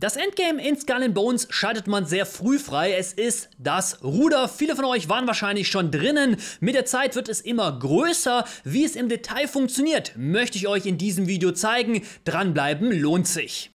Das Endgame in Skull and Bones schaltet man sehr früh frei. Es ist das Ruder. Viele von euch waren wahrscheinlich schon drinnen. Mit der Zeit wird es immer größer. Wie es im Detail funktioniert, möchte ich euch in diesem Video zeigen. Dranbleiben lohnt sich.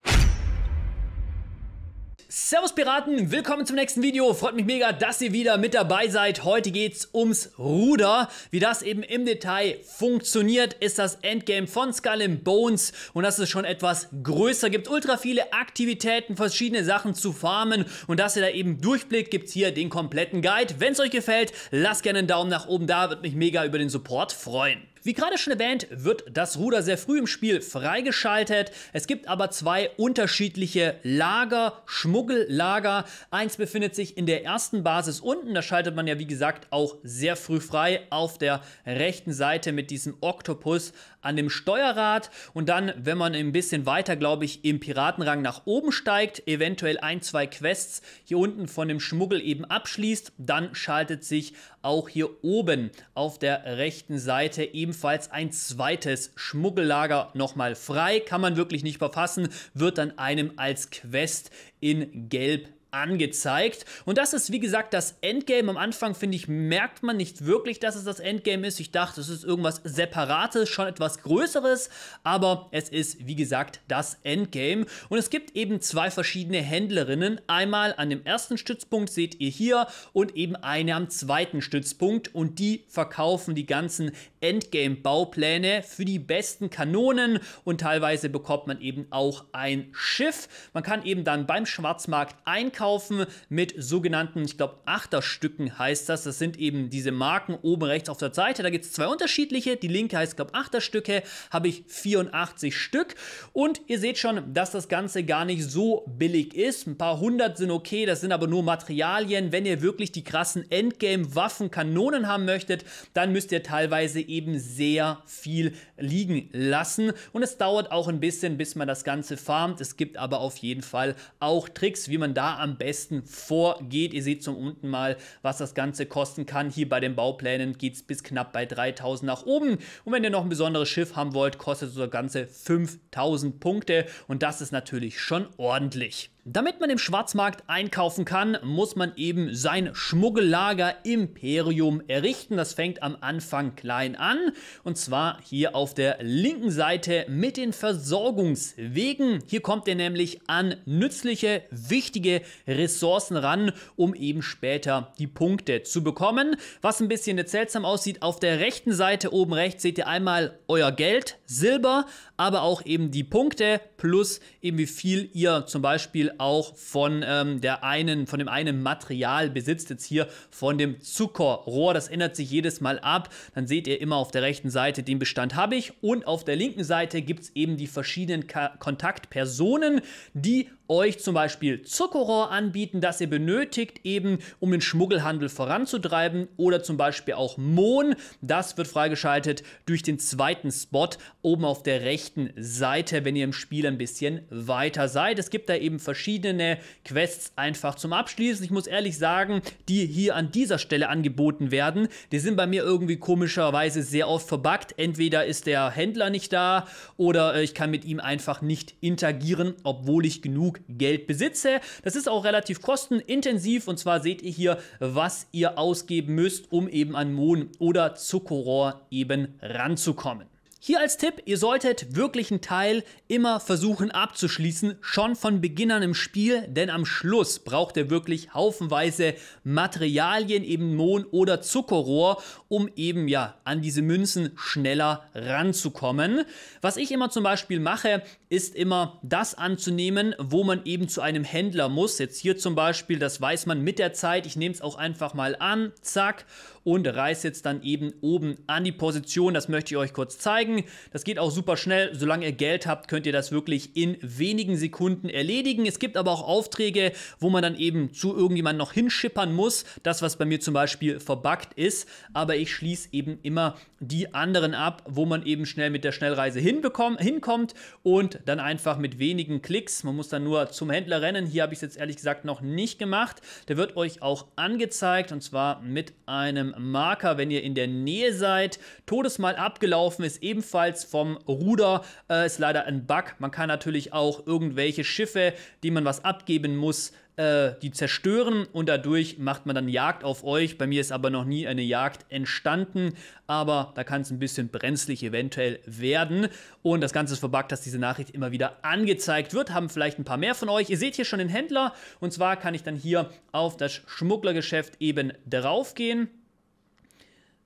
Servus Piraten, willkommen zum nächsten Video. Freut mich mega, dass ihr wieder mit dabei seid. Heute geht's ums Ruder. Wie das eben im Detail funktioniert, ist das Endgame von Skull and Bones und dass es schon etwas größer gibt. Ultra viele Aktivitäten, verschiedene Sachen zu farmen und dass ihr da eben durchblickt, gibt's hier den kompletten Guide. Wenn es euch gefällt, lasst gerne einen Daumen nach oben da, würde mich mega über den Support freuen. Wie gerade schon erwähnt, wird das Ruder sehr früh im Spiel freigeschaltet. Es gibt aber zwei unterschiedliche Lager, Schmuggellager. Eins befindet sich in der ersten Basis unten, da schaltet man ja wie gesagt auch sehr früh frei auf der rechten Seite mit diesem Oktopus an dem Steuerrad und dann, wenn man ein bisschen weiter, glaube ich, im Piratenrang nach oben steigt, eventuell ein, zwei Quests hier unten von dem Schmuggel eben abschließt, dann schaltet sich auch hier oben auf der rechten Seite ebenfalls ein zweites Schmuggellager nochmal frei. Kann man wirklich nicht verfassen, wird dann einem als Quest in Gelb angezeigt. Und das ist, wie gesagt, das Endgame. Am Anfang, finde ich, merkt man nicht wirklich, dass es das Endgame ist. Ich dachte, es ist irgendwas Separates, schon etwas Größeres. Aber es ist, wie gesagt, das Endgame. Und es gibt eben zwei verschiedene Händlerinnen. Einmal an dem ersten Stützpunkt, seht ihr hier, und eben eine am zweiten Stützpunkt. Und die verkaufen die ganzen Endgame-Baupläne für die besten Kanonen. Und teilweise bekommt man eben auch ein Schiff. Man kann eben dann beim Schwarzmarkt einkaufen einkaufen mit sogenannten, ich glaube, Achterstücken heißt das. Das sind eben diese Marken oben rechts auf der Seite. Da gibt es zwei unterschiedliche. Die linke heißt, glaube ich, Achterstücke. Habe ich 84 Stück. Und ihr seht schon, dass das Ganze gar nicht so billig ist. Ein paar hundert sind okay, das sind aber nur Materialien. Wenn ihr wirklich die krassen Endgame-Waffen, Kanonen haben möchtet, dann müsst ihr teilweise eben sehr viel liegen lassen. Und es dauert auch ein bisschen, bis man das Ganze farmt. Es gibt aber auf jeden Fall auch Tricks, wie man da am am besten vorgeht. Ihr seht zum unten mal, was das Ganze kosten kann. Hier bei den Bauplänen geht es bis knapp bei 3000 nach oben. Und wenn ihr noch ein besonderes Schiff haben wollt, kostet das Ganze 5000 Punkte. Und das ist natürlich schon ordentlich. Damit man im Schwarzmarkt einkaufen kann, muss man eben sein Schmuggellager Imperium errichten. Das fängt am Anfang klein an. Und zwar hier auf der linken Seite mit den Versorgungswegen. Hier kommt ihr nämlich an nützliche, wichtige Ressourcen ran, um eben später die Punkte zu bekommen. Was ein bisschen seltsam aussieht, auf der rechten Seite oben rechts seht ihr einmal euer Geld, Silber, aber auch eben die Punkte plus eben wie viel ihr zum Beispiel auch von ähm, der einen, von dem einen Material besitzt. Jetzt hier von dem Zuckerrohr. Das ändert sich jedes Mal ab. Dann seht ihr immer auf der rechten Seite, den Bestand habe ich. Und auf der linken Seite gibt es eben die verschiedenen Ka Kontaktpersonen, die euch zum Beispiel Zuckerrohr anbieten, das ihr benötigt, eben um den Schmuggelhandel voranzutreiben. Oder zum Beispiel auch Mohn. Das wird freigeschaltet durch den zweiten Spot oben auf der rechten Seite, wenn ihr im Spiel ein bisschen weiter seid. Es gibt da eben verschiedene verschiedene Quests einfach zum Abschließen. Ich muss ehrlich sagen, die hier an dieser Stelle angeboten werden, die sind bei mir irgendwie komischerweise sehr oft verbuggt. Entweder ist der Händler nicht da oder äh, ich kann mit ihm einfach nicht interagieren, obwohl ich genug Geld besitze. Das ist auch relativ kostenintensiv und zwar seht ihr hier, was ihr ausgeben müsst, um eben an Mohn oder Zuckerrohr eben ranzukommen. Hier als Tipp, ihr solltet wirklich einen Teil immer versuchen abzuschließen, schon von Beginn an im Spiel, denn am Schluss braucht ihr wirklich haufenweise Materialien, eben Mohn oder Zuckerrohr, um eben ja an diese Münzen schneller ranzukommen. Was ich immer zum Beispiel mache, ist immer das anzunehmen, wo man eben zu einem Händler muss. Jetzt hier zum Beispiel, das weiß man mit der Zeit, ich nehme es auch einfach mal an, zack, und reißt jetzt dann eben oben an die Position. Das möchte ich euch kurz zeigen. Das geht auch super schnell. Solange ihr Geld habt, könnt ihr das wirklich in wenigen Sekunden erledigen. Es gibt aber auch Aufträge, wo man dann eben zu irgendjemandem noch hinschippern muss. Das, was bei mir zum Beispiel verbuggt ist. Aber ich schließe eben immer die anderen ab, wo man eben schnell mit der Schnellreise hinkommt und dann einfach mit wenigen Klicks, man muss dann nur zum Händler rennen, hier habe ich es jetzt ehrlich gesagt noch nicht gemacht, der wird euch auch angezeigt und zwar mit einem Marker, wenn ihr in der Nähe seid. Todesmal abgelaufen ist ebenfalls vom Ruder, äh, ist leider ein Bug. Man kann natürlich auch irgendwelche Schiffe, die man was abgeben muss, äh, die zerstören und dadurch macht man dann Jagd auf euch. Bei mir ist aber noch nie eine Jagd entstanden, aber da kann es ein bisschen brenzlig eventuell werden. Und das Ganze ist verbuggt, dass diese Nachricht immer wieder angezeigt wird. Haben vielleicht ein paar mehr von euch. Ihr seht hier schon den Händler und zwar kann ich dann hier auf das Schmugglergeschäft eben drauf gehen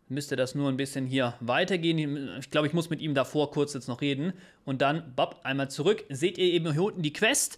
müsste das nur ein bisschen hier weitergehen. Ich glaube, ich muss mit ihm davor kurz jetzt noch reden. Und dann, bap, einmal zurück. Seht ihr eben hier unten die Quest.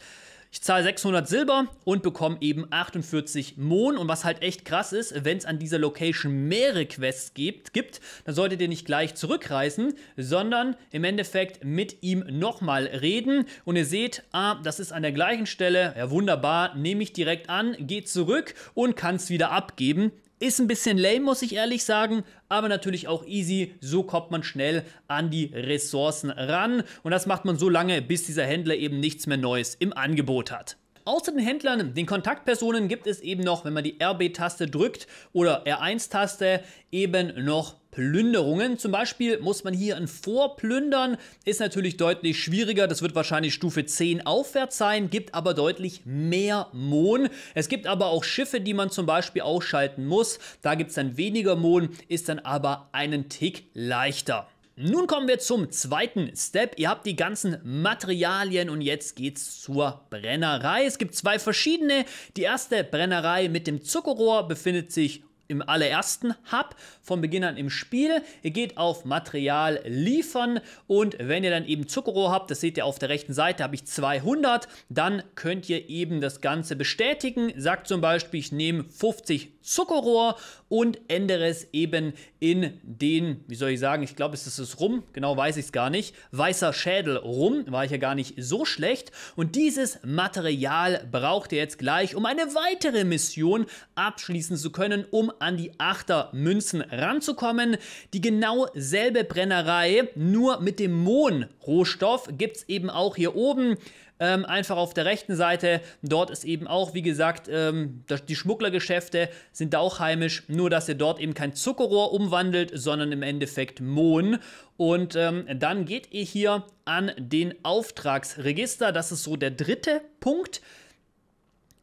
Ich zahle 600 Silber und bekomme eben 48 Mohn. Und was halt echt krass ist, wenn es an dieser Location mehrere Quests gibt, gibt, dann solltet ihr nicht gleich zurückreisen, sondern im Endeffekt mit ihm nochmal reden. Und ihr seht, ah, das ist an der gleichen Stelle. Ja, wunderbar, nehme ich direkt an, gehe zurück und kann es wieder abgeben. Ist ein bisschen lame, muss ich ehrlich sagen, aber natürlich auch easy. So kommt man schnell an die Ressourcen ran und das macht man so lange, bis dieser Händler eben nichts mehr Neues im Angebot hat. Außer den Händlern, den Kontaktpersonen gibt es eben noch, wenn man die RB-Taste drückt oder R1-Taste, eben noch Plünderungen. Zum Beispiel muss man hier ein Vorplündern, ist natürlich deutlich schwieriger. Das wird wahrscheinlich Stufe 10 aufwärts sein, gibt aber deutlich mehr Mohn. Es gibt aber auch Schiffe, die man zum Beispiel ausschalten muss. Da gibt es dann weniger Mohn, ist dann aber einen Tick leichter. Nun kommen wir zum zweiten Step. Ihr habt die ganzen Materialien und jetzt geht's zur Brennerei. Es gibt zwei verschiedene. Die erste Brennerei mit dem Zuckerrohr befindet sich im allerersten Hub von Beginn an im Spiel. Ihr geht auf Material liefern und wenn ihr dann eben Zuckerrohr habt, das seht ihr auf der rechten Seite, habe ich 200, dann könnt ihr eben das Ganze bestätigen. Sagt zum Beispiel, ich nehme 50 Zuckerrohr und ändere es eben in den, wie soll ich sagen, ich glaube, es ist das Rum, genau weiß ich es gar nicht, weißer Schädel Rum, war ich ja gar nicht so schlecht. Und dieses Material braucht ihr jetzt gleich, um eine weitere Mission abschließen zu können, um an die 8er Münzen ranzukommen. Die genau selbe Brennerei, nur mit dem Mohn-Rohstoff gibt es eben auch hier oben. Ähm, einfach auf der rechten Seite. Dort ist eben auch, wie gesagt, ähm, die Schmugglergeschäfte sind da auch heimisch, nur dass ihr dort eben kein Zuckerrohr umwandelt, sondern im Endeffekt Mohn. Und ähm, dann geht ihr hier an den Auftragsregister. Das ist so der dritte Punkt.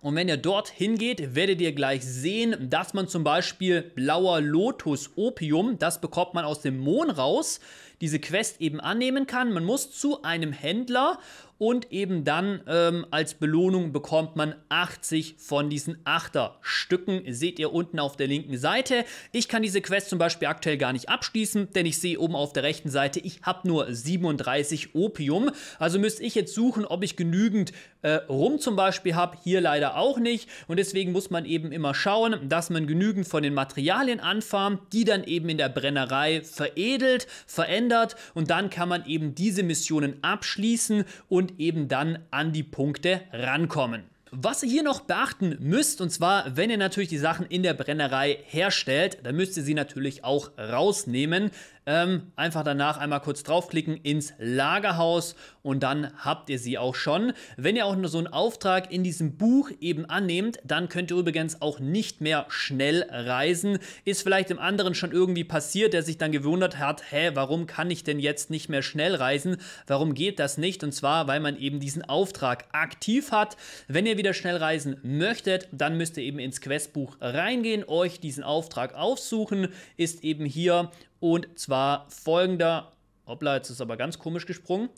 Und wenn ihr dort hingeht, werdet ihr gleich sehen, dass man zum Beispiel blauer Lotus Opium, das bekommt man aus dem Mond raus, diese Quest eben annehmen kann. Man muss zu einem Händler und eben dann ähm, als Belohnung bekommt man 80 von diesen Achterstücken. Seht ihr unten auf der linken Seite. Ich kann diese Quest zum Beispiel aktuell gar nicht abschließen, denn ich sehe oben auf der rechten Seite, ich habe nur 37 Opium. Also müsste ich jetzt suchen, ob ich genügend äh, Rum zum Beispiel habe. Hier leider auch nicht. Und deswegen muss man eben immer schauen, dass man genügend von den Materialien anfarmt, die dann eben in der Brennerei veredelt, verändert und dann kann man eben diese Missionen abschließen und und eben dann an die Punkte rankommen. Was ihr hier noch beachten müsst, und zwar, wenn ihr natürlich die Sachen in der Brennerei herstellt, dann müsst ihr sie natürlich auch rausnehmen. Ähm, einfach danach einmal kurz draufklicken ins Lagerhaus und dann habt ihr sie auch schon. Wenn ihr auch nur so einen Auftrag in diesem Buch eben annehmt, dann könnt ihr übrigens auch nicht mehr schnell reisen. Ist vielleicht dem anderen schon irgendwie passiert, der sich dann gewundert hat, hä, warum kann ich denn jetzt nicht mehr schnell reisen? Warum geht das nicht? Und zwar, weil man eben diesen Auftrag aktiv hat. Wenn ihr wieder schnell reisen möchtet, dann müsst ihr eben ins Questbuch reingehen, euch diesen Auftrag aufsuchen, ist eben hier und zwar folgender, hoppla, jetzt ist aber ganz komisch gesprungen.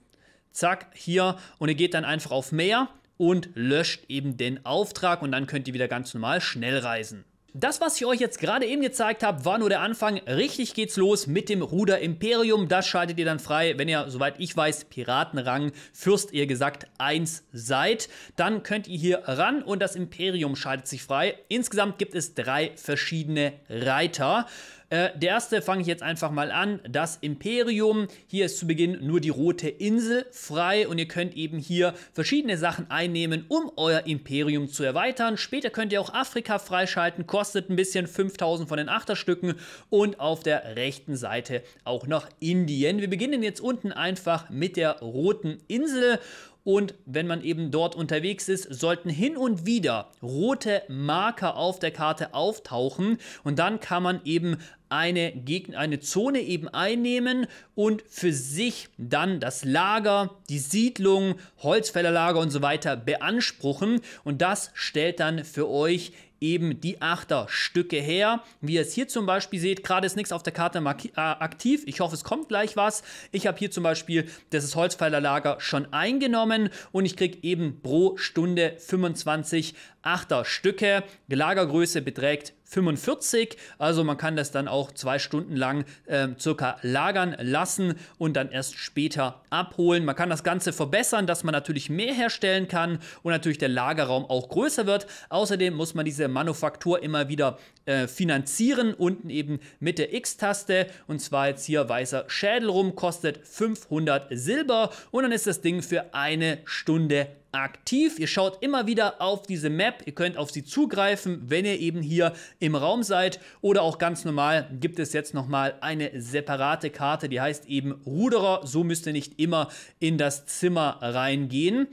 Zack, hier. Und ihr geht dann einfach auf Mehr und löscht eben den Auftrag und dann könnt ihr wieder ganz normal schnell reisen. Das, was ich euch jetzt gerade eben gezeigt habe, war nur der Anfang. Richtig geht's los mit dem Ruder Imperium. Das schaltet ihr dann frei, wenn ihr, soweit ich weiß, Piratenrang Fürst, ihr gesagt, 1 seid. Dann könnt ihr hier ran und das Imperium schaltet sich frei. Insgesamt gibt es drei verschiedene Reiter. Äh, der erste fange ich jetzt einfach mal an. Das Imperium. Hier ist zu Beginn nur die rote Insel frei und ihr könnt eben hier verschiedene Sachen einnehmen, um euer Imperium zu erweitern. Später könnt ihr auch Afrika freischalten. Kostet ein bisschen 5000 von den Achterstücken und auf der rechten Seite auch noch Indien. Wir beginnen jetzt unten einfach mit der roten Insel und wenn man eben dort unterwegs ist, sollten hin und wieder rote Marker auf der Karte auftauchen. Und dann kann man eben eine, Gegend, eine Zone eben einnehmen und für sich dann das Lager, die Siedlung, Holzfällerlager und so weiter beanspruchen. Und das stellt dann für euch eben die Achterstücke her. Wie ihr es hier zum Beispiel seht, gerade ist nichts auf der Karte äh, aktiv. Ich hoffe, es kommt gleich was. Ich habe hier zum Beispiel das Holzfällerlager schon eingenommen und ich kriege eben pro Stunde 25 Achterstücke. Die Lagergröße beträgt 45. Also man kann das dann auch zwei Stunden lang äh, circa lagern lassen und dann erst später abholen. Man kann das Ganze verbessern, dass man natürlich mehr herstellen kann und natürlich der Lagerraum auch größer wird. Außerdem muss man diese Manufaktur immer wieder äh, finanzieren, unten eben mit der X-Taste. Und zwar jetzt hier weißer Schädel rum, kostet 500 Silber und dann ist das Ding für eine Stunde aktiv. Ihr schaut immer wieder auf diese Map. Ihr könnt auf sie zugreifen, wenn ihr eben hier im Raum seid. Oder auch ganz normal gibt es jetzt nochmal eine separate Karte, die heißt eben Ruderer. So müsst ihr nicht immer in das Zimmer reingehen.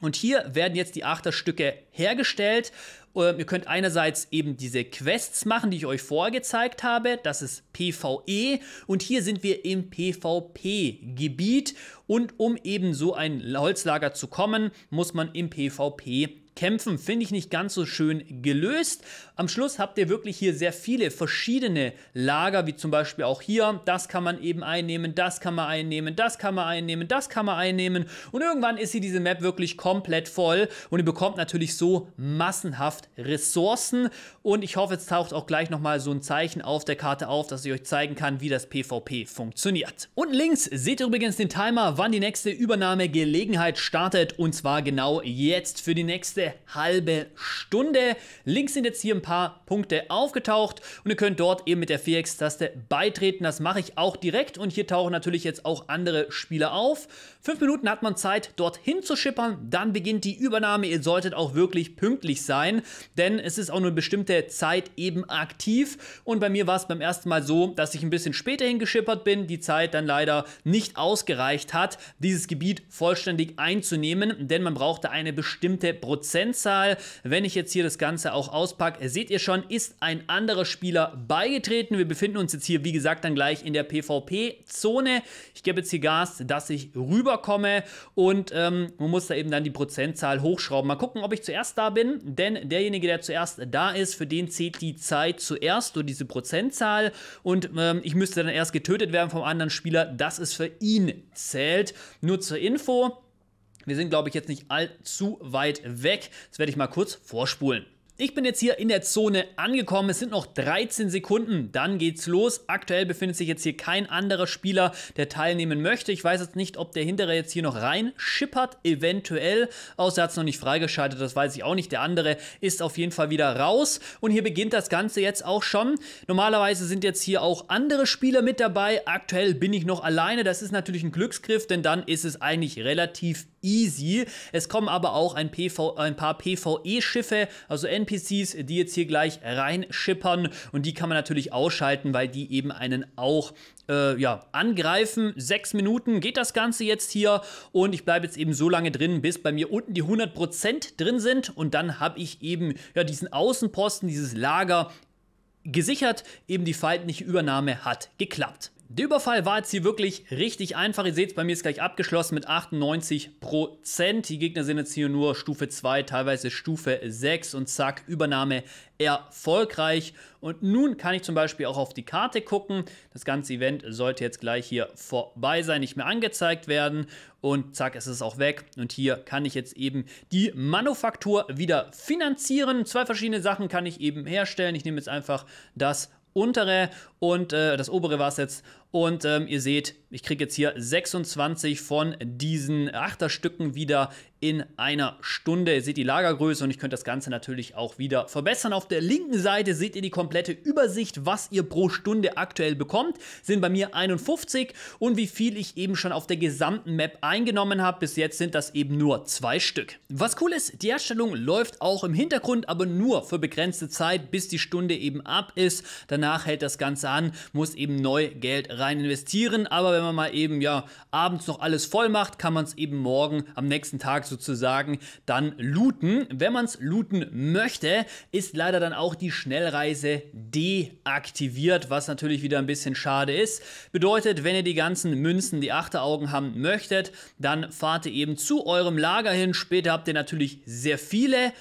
Und hier werden jetzt die Achterstücke hergestellt. Ähm, ihr könnt einerseits eben diese Quests machen, die ich euch vorher gezeigt habe. Das ist PvE. Und hier sind wir im PvP-Gebiet. Und um eben so ein Holzlager zu kommen, muss man im PvP kämpfen. Finde ich nicht ganz so schön gelöst. Am Schluss habt ihr wirklich hier sehr viele verschiedene Lager, wie zum Beispiel auch hier. Das kann man eben einnehmen, das kann man einnehmen, das kann man einnehmen, das kann man einnehmen. Und irgendwann ist hier diese Map wirklich komplett voll und ihr bekommt natürlich so massenhaft Ressourcen. Und ich hoffe, jetzt taucht auch gleich nochmal so ein Zeichen auf der Karte auf, dass ich euch zeigen kann, wie das PvP funktioniert. Und links seht ihr übrigens den Timer, wann die nächste Übernahmegelegenheit startet und zwar genau jetzt für die nächste halbe Stunde. Links sind jetzt hier ein paar Punkte aufgetaucht und ihr könnt dort eben mit der Vierex-Taste beitreten. Das mache ich auch direkt und hier tauchen natürlich jetzt auch andere Spieler auf. Fünf Minuten hat man Zeit, dorthin zu schippern, dann beginnt die Übernahme. Ihr solltet auch wirklich pünktlich sein, denn es ist auch nur eine bestimmte Zeit eben aktiv. Und bei mir war es beim ersten Mal so, dass ich ein bisschen später hingeschippert bin, die Zeit dann leider nicht ausgereicht hat, dieses Gebiet vollständig einzunehmen, denn man brauchte eine bestimmte Prozentzahl. Wenn ich jetzt hier das Ganze auch auspacke, seht ihr schon, ist ein anderer Spieler beigetreten. Wir befinden uns jetzt hier, wie gesagt, dann gleich in der PvP-Zone. Ich gebe jetzt hier Gas, dass ich rüber rüberkomme. Und ähm, man muss da eben dann die Prozentzahl hochschrauben. Mal gucken, ob ich zuerst da bin, denn derjenige, der zuerst da ist, für den zählt die Zeit zuerst und diese Prozentzahl. Und ähm, ich müsste dann erst getötet werden vom anderen Spieler, dass es für ihn zählt. Nur zur Info. Wir sind, glaube ich, jetzt nicht allzu weit weg. Das werde ich mal kurz vorspulen. Ich bin jetzt hier in der Zone angekommen. Es sind noch 13 Sekunden. Dann geht's los. Aktuell befindet sich jetzt hier kein anderer Spieler, der teilnehmen möchte. Ich weiß jetzt nicht, ob der hintere jetzt hier noch rein schippert. Eventuell. Außer er hat es noch nicht freigeschaltet. Das weiß ich auch nicht. Der andere ist auf jeden Fall wieder raus. Und hier beginnt das Ganze jetzt auch schon. Normalerweise sind jetzt hier auch andere Spieler mit dabei. Aktuell bin ich noch alleine. Das ist natürlich ein Glücksgriff, denn dann ist es eigentlich relativ easy. Es kommen aber auch ein, PV, ein paar PvE-Schiffe, also NPCs, die jetzt hier gleich reinschippern und die kann man natürlich ausschalten, weil die eben einen auch äh, ja, angreifen. Sechs Minuten geht das Ganze jetzt hier und ich bleibe jetzt eben so lange drin, bis bei mir unten die 100% drin sind und dann habe ich eben ja, diesen Außenposten, dieses Lager gesichert, eben die feindliche Übernahme hat geklappt. Der Überfall war jetzt hier wirklich richtig einfach. Ihr seht es, bei mir ist gleich abgeschlossen mit 98%. Die Gegner sind jetzt hier nur Stufe 2, teilweise Stufe 6 und zack, Übernahme erfolgreich. Und nun kann ich zum Beispiel auch auf die Karte gucken. Das ganze Event sollte jetzt gleich hier vorbei sein, nicht mehr angezeigt werden. Und zack, es ist auch weg. Und hier kann ich jetzt eben die Manufaktur wieder finanzieren. Zwei verschiedene Sachen kann ich eben herstellen. Ich nehme jetzt einfach das untere und äh, das obere war es jetzt und ähm, ihr seht, ich kriege jetzt hier 26 von diesen Achterstücken wieder in einer Stunde. Ihr seht die Lagergröße und ich könnte das Ganze natürlich auch wieder verbessern. Auf der linken Seite seht ihr die komplette Übersicht, was ihr pro Stunde aktuell bekommt. Sind bei mir 51 und wie viel ich eben schon auf der gesamten Map eingenommen habe. Bis jetzt sind das eben nur zwei Stück. Was cool ist, die Herstellung läuft auch im Hintergrund, aber nur für begrenzte Zeit, bis die Stunde eben ab ist. Danach hält das Ganze an, muss eben neu Geld rein rein investieren, aber wenn man mal eben ja abends noch alles voll macht, kann man es eben morgen am nächsten Tag sozusagen dann looten. Wenn man es looten möchte, ist leider dann auch die Schnellreise deaktiviert, was natürlich wieder ein bisschen schade ist. Bedeutet, wenn ihr die ganzen Münzen, die Achteraugen haben möchtet, dann fahrt ihr eben zu eurem Lager hin. Später habt ihr natürlich sehr viele.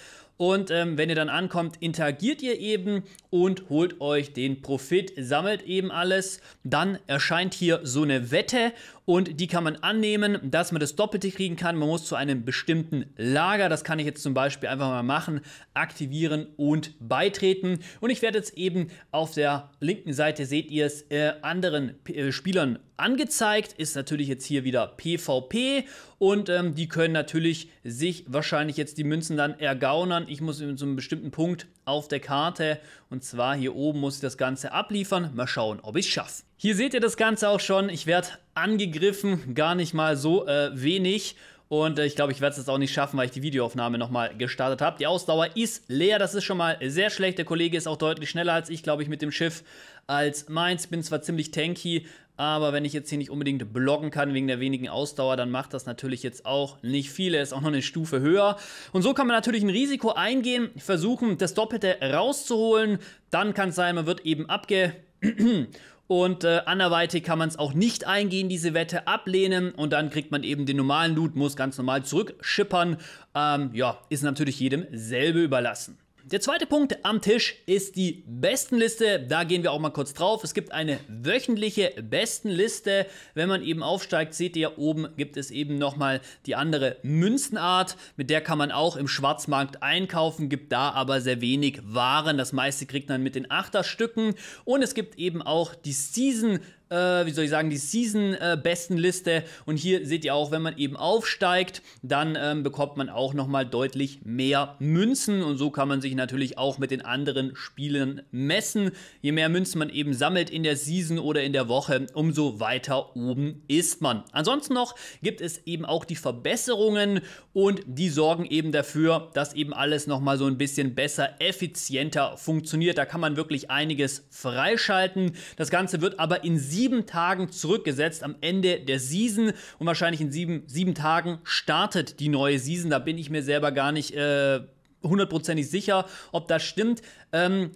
Und ähm, wenn ihr dann ankommt, interagiert ihr eben und holt euch den Profit, sammelt eben alles. Dann erscheint hier so eine Wette und die kann man annehmen, dass man das Doppelte kriegen kann. Man muss zu einem bestimmten Lager, das kann ich jetzt zum Beispiel einfach mal machen, aktivieren und beitreten. Und ich werde jetzt eben auf der linken Seite, seht ihr es, äh, anderen P äh, Spielern Angezeigt ist natürlich jetzt hier wieder PvP und ähm, die können natürlich sich wahrscheinlich jetzt die Münzen dann ergaunern. Ich muss zu so einem bestimmten Punkt auf der Karte und zwar hier oben muss ich das Ganze abliefern. Mal schauen, ob ich es schaffe. Hier seht ihr das Ganze auch schon. Ich werde angegriffen, gar nicht mal so äh, wenig. Und äh, ich glaube, ich werde es jetzt auch nicht schaffen, weil ich die Videoaufnahme nochmal gestartet habe. Die Ausdauer ist leer, das ist schon mal sehr schlecht. Der Kollege ist auch deutlich schneller als ich, glaube ich, mit dem Schiff als meins. Bin zwar ziemlich tanky, aber wenn ich jetzt hier nicht unbedingt bloggen kann wegen der wenigen Ausdauer, dann macht das natürlich jetzt auch nicht viel. Er ist auch noch eine Stufe höher. Und so kann man natürlich ein Risiko eingehen, versuchen, das Doppelte rauszuholen. Dann kann es sein, man wird eben abge... Und äh, anderweitig kann man es auch nicht eingehen, diese Wette ablehnen und dann kriegt man eben den normalen Loot, muss ganz normal zurückschippern. Ähm, ja, ist natürlich jedem selber überlassen. Der zweite Punkt am Tisch ist die Bestenliste. Da gehen wir auch mal kurz drauf. Es gibt eine wöchentliche Bestenliste. Wenn man eben aufsteigt, seht ihr oben gibt es eben nochmal die andere Münzenart. Mit der kann man auch im Schwarzmarkt einkaufen, gibt da aber sehr wenig Waren. Das meiste kriegt man mit den Achterstücken. Und es gibt eben auch die Season äh, wie soll ich sagen, die Season-Bestenliste. Äh, und hier seht ihr auch, wenn man eben aufsteigt, dann ähm, bekommt man auch nochmal deutlich mehr Münzen. Und so kann man sich natürlich auch mit den anderen Spielen messen. Je mehr Münzen man eben sammelt in der Season oder in der Woche, umso weiter oben ist man. Ansonsten noch gibt es eben auch die Verbesserungen und die sorgen eben dafür, dass eben alles nochmal so ein bisschen besser, effizienter funktioniert. Da kann man wirklich einiges freischalten. Das Ganze wird aber in sieben sieben Tagen zurückgesetzt am Ende der Season. Und wahrscheinlich in sieben, sieben Tagen startet die neue Season. Da bin ich mir selber gar nicht äh, hundertprozentig äh, sicher, ob das stimmt. Ähm,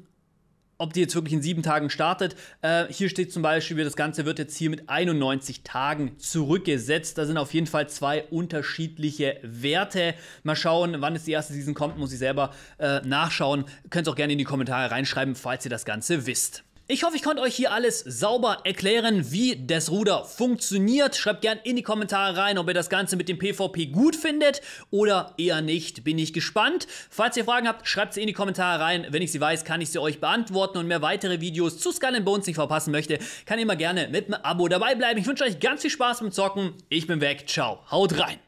ob die jetzt wirklich in sieben Tagen startet. Äh, hier steht zum Beispiel, das Ganze wird jetzt hier mit 91 Tagen zurückgesetzt. Da sind auf jeden Fall zwei unterschiedliche Werte. Mal schauen, wann es die erste Season kommt, muss ich selber äh, nachschauen. Könnt es auch gerne in die Kommentare reinschreiben, falls ihr das Ganze wisst. Ich hoffe, ich konnte euch hier alles sauber erklären, wie das Ruder funktioniert. Schreibt gerne in die Kommentare rein, ob ihr das Ganze mit dem PvP gut findet oder eher nicht. Bin ich gespannt. Falls ihr Fragen habt, schreibt sie in die Kommentare rein. Wenn ich sie weiß, kann ich sie euch beantworten. Und mehr weitere Videos zu Skull Bones nicht verpassen möchte, kann immer gerne mit einem Abo dabei bleiben. Ich wünsche euch ganz viel Spaß beim Zocken. Ich bin weg. Ciao. Haut rein.